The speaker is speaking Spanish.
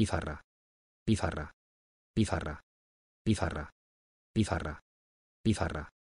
pizarra, pizarra, pizarra, pizarra, pizarra, pizarra,